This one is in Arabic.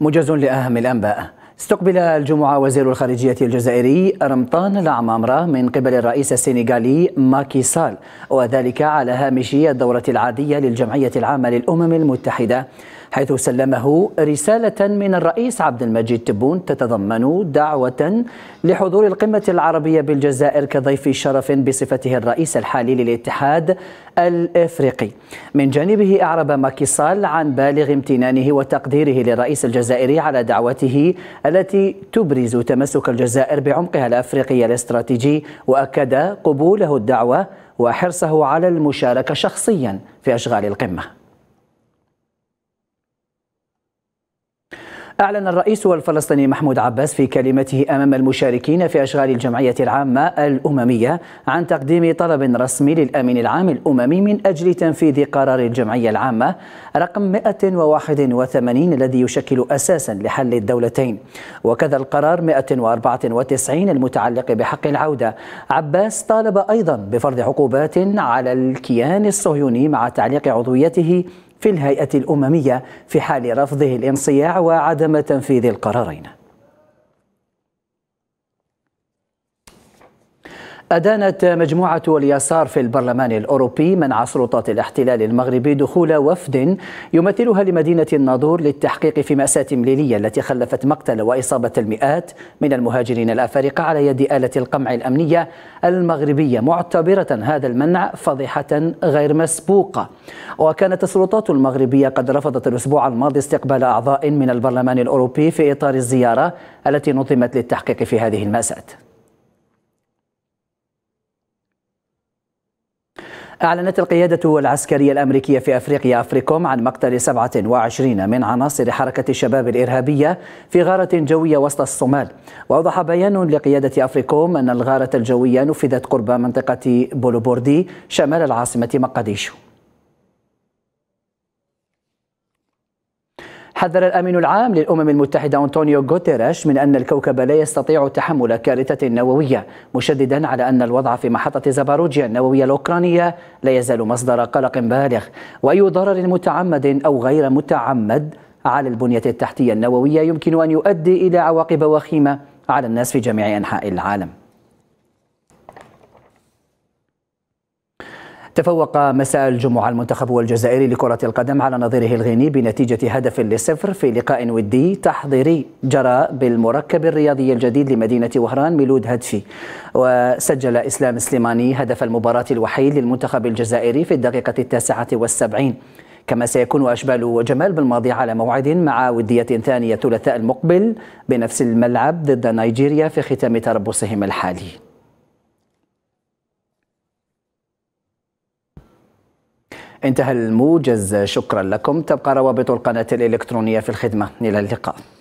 موجز لأهم الأنباء استقبل الجمعة وزير الخارجية الجزائري رمطان العمامرة من قبل الرئيس السنغالي ماكي سال وذلك على هامش الدورة العادية للجمعية العامة للأمم المتحدة حيث سلمه رسالة من الرئيس عبد المجيد تبون تتضمن دعوة لحضور القمة العربية بالجزائر كضيف شرف بصفته الرئيس الحالي للاتحاد الافريقي. من جانبه اعرب ماكيسال عن بالغ امتنانه وتقديره للرئيس الجزائري على دعوته التي تبرز تمسك الجزائر بعمقها الافريقي الاستراتيجي واكد قبوله الدعوه وحرصه على المشاركه شخصيا في اشغال القمه أعلن الرئيس الفلسطيني محمود عباس في كلمته أمام المشاركين في أشغال الجمعية العامة الأممية عن تقديم طلب رسمي للأمين العام الأممي من أجل تنفيذ قرار الجمعية العامة رقم 181 الذي يشكل أساسا لحل الدولتين وكذا القرار 194 المتعلق بحق العودة عباس طالب أيضا بفرض عقوبات على الكيان الصهيوني مع تعليق عضويته في الهيئة الأممية في حال رفضه الانصياع وعدم تنفيذ القرارين أدانت مجموعة اليسار في البرلمان الأوروبي منع سلطات الاحتلال المغربي دخول وفد يمثلها لمدينة الناظور للتحقيق في مأساة مليلية التي خلفت مقتل وإصابة المئات من المهاجرين الأفارقة على يد آلة القمع الأمنية المغربية معتبرة هذا المنع فضيحة غير مسبوقة وكانت السلطات المغربية قد رفضت الأسبوع الماضي استقبال أعضاء من البرلمان الأوروبي في إطار الزيارة التي نظمت للتحقيق في هذه المأساة أعلنت القيادة العسكرية الأمريكية في أفريقيا أفريكوم عن مقتل 27 من عناصر حركة الشباب الإرهابية في غارة جوية وسط الصومال وأوضح بيان لقيادة أفريكوم أن الغارة الجوية نفذت قرب منطقة بولوبوردي شمال العاصمة مقديشو حذر الامين العام للامم المتحده انطونيو غوتيريش من ان الكوكب لا يستطيع تحمل كارثه نوويه مشددا على ان الوضع في محطه زاباروجيا النوويه الاوكرانيه لا يزال مصدر قلق بالغ واي ضرر متعمد او غير متعمد على البنيه التحتيه النوويه يمكن ان يؤدي الى عواقب وخيمه على الناس في جميع انحاء العالم تفوق مساء الجمعة المنتخب الجزائري لكرة القدم على نظيره الغيني بنتيجة هدف لصفر في لقاء ودي تحضيري جرى بالمركب الرياضي الجديد لمدينة وهران ميلود هدفي وسجل إسلام سليماني هدف المباراة الوحيد للمنتخب الجزائري في الدقيقة التاسعة والسبعين كما سيكون أشبال وجمال بالماضي على موعد مع ودية ثانية الثلاثاء المقبل بنفس الملعب ضد نيجيريا في ختام تربصهم الحالي انتهى الموجز شكرا لكم تبقى روابط القناة الإلكترونية في الخدمة إلى اللقاء